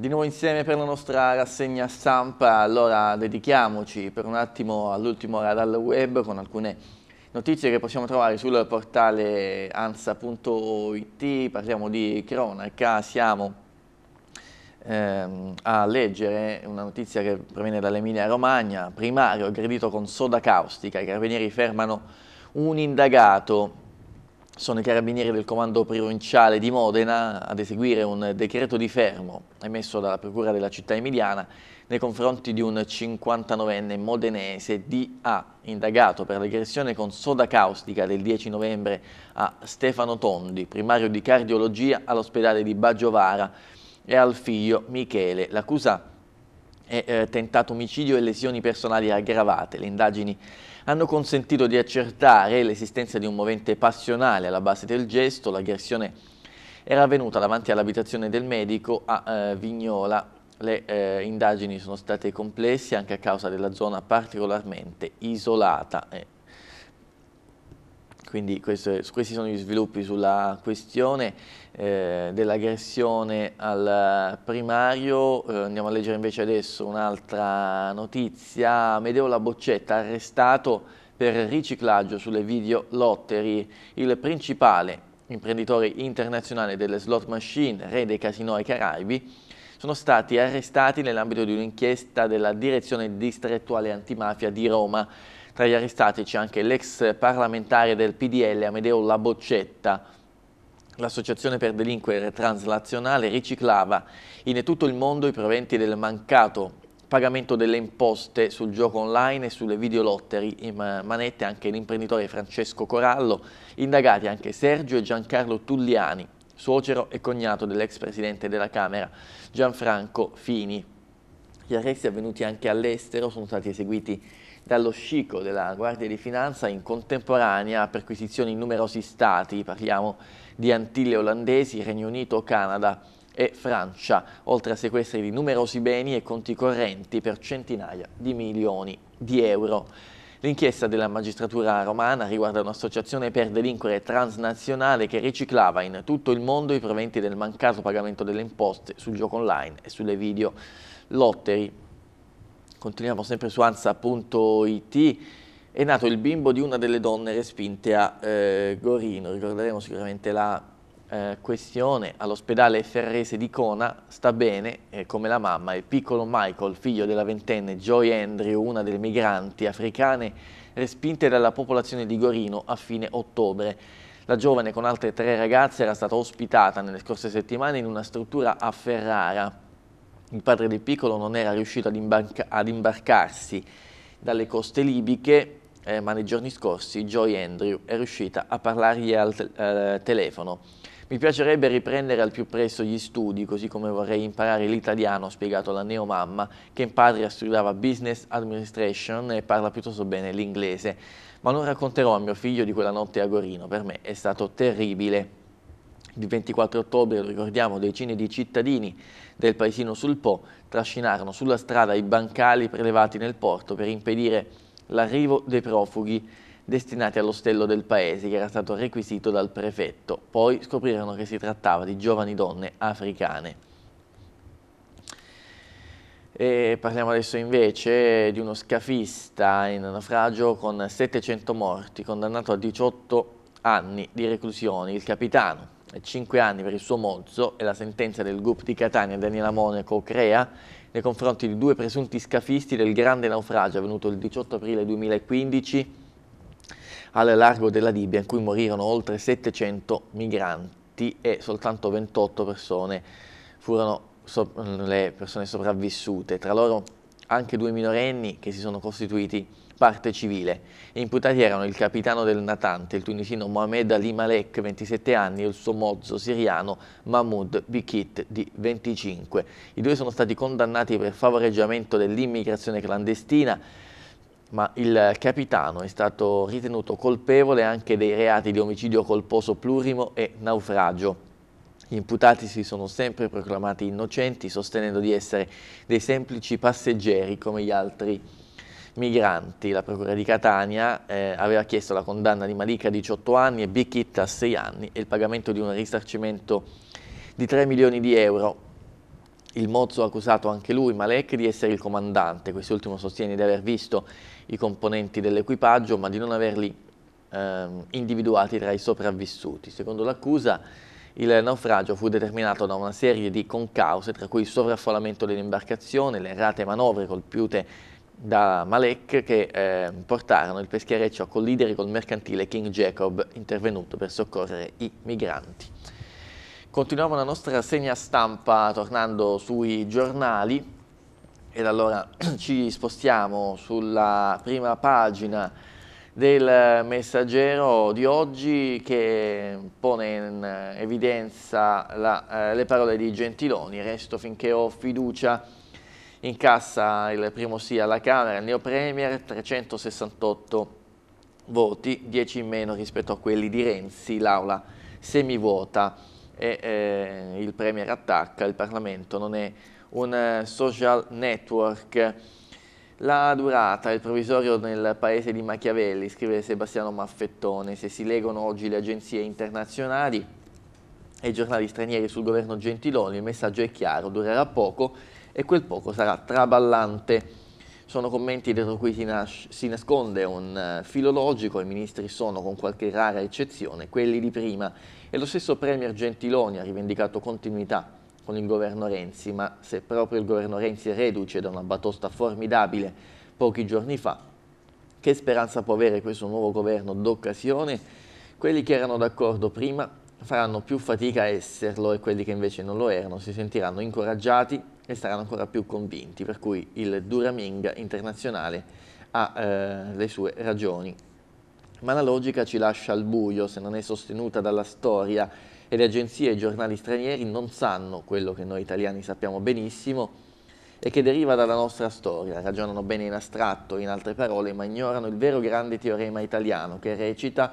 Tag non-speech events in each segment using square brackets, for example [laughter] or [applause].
Di nuovo insieme per la nostra rassegna stampa, allora dedichiamoci per un attimo all'ultimo radar web con alcune notizie che possiamo trovare sul portale ansa.it, parliamo di cronaca, siamo ehm, a leggere una notizia che proviene dall'Emilia Romagna, primario aggredito con soda caustica, i carabinieri fermano un indagato sono i carabinieri del comando provinciale di Modena ad eseguire un decreto di fermo emesso dalla procura della città emiliana nei confronti di un 59enne modenese di A, indagato per l'aggressione con soda caustica del 10 novembre a Stefano Tondi, primario di cardiologia all'ospedale di Baggiovara e al figlio Michele. L'accusa è eh, tentato omicidio e lesioni personali aggravate. Le indagini hanno consentito di accertare l'esistenza di un movente passionale alla base del gesto. L'aggressione era avvenuta davanti all'abitazione del medico a eh, Vignola. Le eh, indagini sono state complesse anche a causa della zona particolarmente isolata. Eh, quindi questo, questi sono gli sviluppi sulla questione eh, dell'aggressione al primario. Eh, andiamo a leggere invece adesso un'altra notizia. Medeo La Boccetta arrestato per riciclaggio sulle video lottery. Il principale imprenditore internazionale delle slot machine, re dei casinò ai Caraibi, sono stati arrestati nell'ambito di un'inchiesta della Direzione Distrettuale Antimafia di Roma tra gli arrestati c'è anche l'ex parlamentare del PDL Amedeo Laboccetta. L'Associazione per Delinquere Transnazionale riciclava in tutto il mondo i proventi del mancato pagamento delle imposte sul gioco online e sulle videolotteri in manette anche l'imprenditore Francesco Corallo, indagati anche Sergio e Giancarlo Tulliani, suocero e cognato dell'ex presidente della Camera Gianfranco Fini. Gli arresti avvenuti anche all'estero sono stati eseguiti dallo scico della Guardia di Finanza in contemporanea a perquisizioni in numerosi stati, parliamo di Antille olandesi, Regno Unito, Canada e Francia, oltre a sequestri di numerosi beni e conti correnti per centinaia di milioni di euro. L'inchiesta della magistratura romana riguarda un'associazione per delinquere transnazionale che riciclava in tutto il mondo i proventi del mancato pagamento delle imposte sul gioco online e sulle video lottery. Continuiamo sempre su ansa.it. È nato il bimbo di una delle donne respinte a eh, Gorino. Ricorderemo sicuramente la eh, questione. All'ospedale ferrese di Cona sta bene, eh, come la mamma, il piccolo Michael, figlio della ventenne Joy Andrew, una delle migranti africane respinte dalla popolazione di Gorino a fine ottobre. La giovane con altre tre ragazze era stata ospitata nelle scorse settimane in una struttura a Ferrara il padre del piccolo non era riuscito ad, imbarca ad imbarcarsi dalle coste libiche, eh, ma nei giorni scorsi Joy Andrew è riuscita a parlargli al te eh, telefono. Mi piacerebbe riprendere al più presto gli studi, così come vorrei imparare l'italiano, ho spiegato la neomamma, che in patria studiava Business Administration e parla piuttosto bene l'inglese. Ma non racconterò a mio figlio di quella notte a Gorino, per me è stato terribile. Il 24 ottobre, lo ricordiamo, decine di cittadini del paesino sul Po trascinarono sulla strada i bancali prelevati nel porto per impedire l'arrivo dei profughi destinati all'ostello del paese che era stato requisito dal prefetto. Poi scoprirono che si trattava di giovani donne africane. E parliamo adesso invece di uno scafista in naufragio con 700 morti, condannato a 18 anni di reclusione. Il capitano 5 anni per il suo mozzo e la sentenza del GUP di Catania Daniela Monaco Crea nei confronti di due presunti scafisti del grande naufragio avvenuto il 18 aprile 2015 al largo della Libia in cui morirono oltre 700 migranti e soltanto 28 persone furono so le persone sopravvissute, tra loro anche due minorenni che si sono costituiti parte civile. Gli imputati erano il capitano del natante, il tunisino Mohamed Ali Malek, 27 anni, e il suo mozzo siriano Mahmoud Bikit, di 25. I due sono stati condannati per favoreggiamento dell'immigrazione clandestina, ma il capitano è stato ritenuto colpevole anche dei reati di omicidio colposo plurimo e naufragio. Gli imputati si sono sempre proclamati innocenti, sostenendo di essere dei semplici passeggeri come gli altri migranti, la procura di Catania eh, aveva chiesto la condanna di Malika a 18 anni e Bichit a 6 anni e il pagamento di un risarcimento di 3 milioni di euro. Il mozzo ha accusato anche lui, Malek, di essere il comandante. Quest'ultimo sostiene di aver visto i componenti dell'equipaggio ma di non averli eh, individuati tra i sopravvissuti. Secondo l'accusa il naufragio fu determinato da una serie di concause tra cui il sovraffollamento dell'imbarcazione, le errate manovre compiute da Malek che eh, portarono il peschiereccio a collidere col mercantile King Jacob intervenuto per soccorrere i migranti. Continuiamo la nostra segna stampa tornando sui giornali ed allora [clears throat] ci spostiamo sulla prima pagina del messaggero di oggi che pone in evidenza la, eh, le parole di Gentiloni, resto finché ho fiducia incassa il primo sì alla Camera, il neo Premier, 368 voti, 10 in meno rispetto a quelli di Renzi, l'aula semivuota e eh, il Premier attacca, il Parlamento non è un eh, social network. La durata, il provvisorio nel paese di Machiavelli, scrive Sebastiano Maffettone, se si leggono oggi le agenzie internazionali e i giornali stranieri sul governo Gentiloni, il messaggio è chiaro, durerà poco e quel poco sarà traballante. Sono commenti dietro cui si, nasce, si nasconde un eh, filologico, i ministri sono, con qualche rara eccezione, quelli di prima e lo stesso Premier Gentiloni ha rivendicato continuità con il governo Renzi, ma se proprio il governo Renzi è reduce da una batosta formidabile pochi giorni fa, che speranza può avere questo nuovo governo d'occasione? Quelli che erano d'accordo prima faranno più fatica a esserlo e quelli che invece non lo erano si sentiranno incoraggiati e saranno ancora più convinti, per cui il Duraminga internazionale ha eh, le sue ragioni. Ma la logica ci lascia al buio se non è sostenuta dalla storia e le agenzie e i giornali stranieri non sanno quello che noi italiani sappiamo benissimo e che deriva dalla nostra storia. Ragionano bene in astratto, in altre parole, ma ignorano il vero grande teorema italiano che recita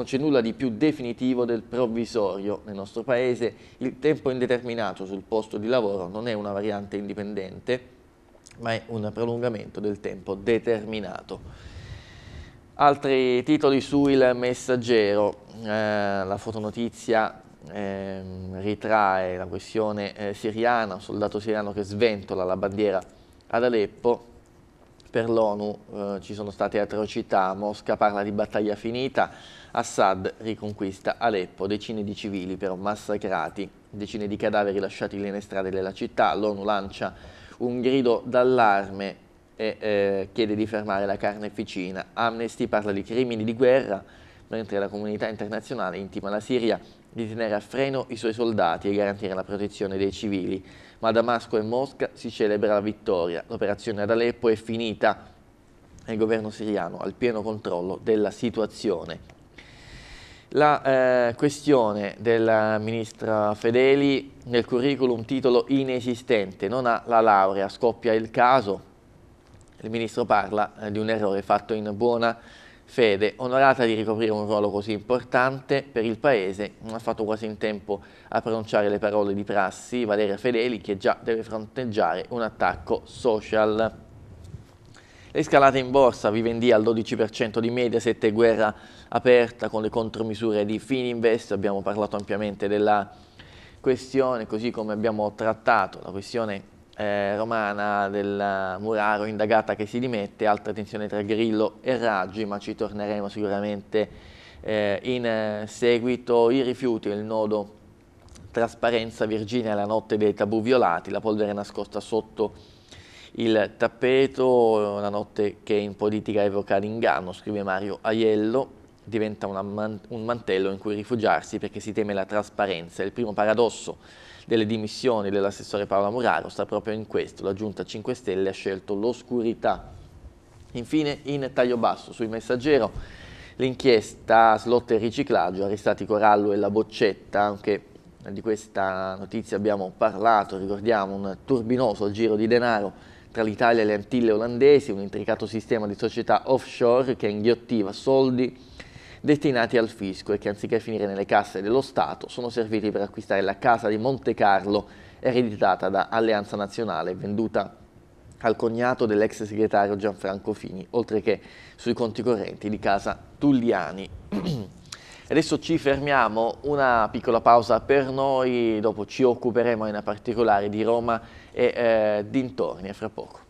non c'è nulla di più definitivo del provvisorio. Nel nostro Paese il tempo indeterminato sul posto di lavoro non è una variante indipendente, ma è un prolungamento del tempo determinato. Altri titoli su Il Messaggero, eh, la fotonotizia eh, ritrae la questione eh, siriana, un soldato siriano che sventola la bandiera ad Aleppo, per l'ONU eh, ci sono state atrocità, Mosca parla di battaglia finita, Assad riconquista Aleppo, decine di civili però massacrati, decine di cadaveri lasciati nelle strade della città, l'ONU lancia un grido d'allarme e eh, chiede di fermare la carneficina, Amnesty parla di crimini di guerra, mentre la comunità internazionale intima la Siria di tenere a freno i suoi soldati e garantire la protezione dei civili. Ma a Damasco e Mosca si celebra la vittoria. L'operazione ad Aleppo è finita e il governo siriano ha il pieno controllo della situazione. La eh, questione del ministro Fedeli nel curriculum titolo inesistente, non ha la laurea, scoppia il caso. Il ministro parla eh, di un errore fatto in buona Fede, onorata di ricoprire un ruolo così importante per il Paese, non ha fatto quasi in tempo a pronunciare le parole di prassi Valeria Fedeli che già deve fronteggiare un attacco social. Le scalate in borsa, Vivendi al 12% di media, sette guerra aperta con le contromisure di Fininvest, abbiamo parlato ampiamente della questione, così come abbiamo trattato la questione eh, Romana del Muraro indagata che si dimette, alta tensione tra Grillo e Raggi, ma ci torneremo sicuramente eh, in seguito. I rifiuti, il nodo trasparenza Virginia la notte dei tabù violati, la polvere nascosta sotto il tappeto, una notte che in politica evoca l'inganno, scrive Mario Aiello diventa man un mantello in cui rifugiarsi perché si teme la trasparenza. Il primo paradosso delle dimissioni dell'assessore Paola Muraro sta proprio in questo. La Giunta 5 Stelle ha scelto l'oscurità. Infine, in taglio basso, sui Messaggero, l'inchiesta slot e riciclaggio, arrestati Corallo e la Boccetta, anche di questa notizia abbiamo parlato, ricordiamo un turbinoso giro di denaro tra l'Italia e le Antille olandesi, un intricato sistema di società offshore che inghiottiva soldi destinati al fisco e che anziché finire nelle casse dello Stato sono serviti per acquistare la casa di Monte Carlo ereditata da Alleanza Nazionale venduta al cognato dell'ex segretario Gianfranco Fini, oltre che sui conti correnti di casa Tulliani. [clears throat] Adesso ci fermiamo, una piccola pausa per noi, dopo ci occuperemo in particolare di Roma e eh, dintorni, fra poco.